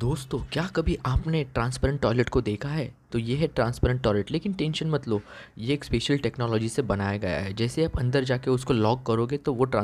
दोस्तों क्या कभी आपने ट्रांसपेरेंट टॉयलेट को देखा है तो ये है ट्रांसपेरेंट टॉयलेट लेकिन टेंशन मत लो ये एक स्पेशल टेक्नोलॉजी से बनाया गया है जैसे आप अंदर जाके उसको लॉक करोगे तो वो ट्रांस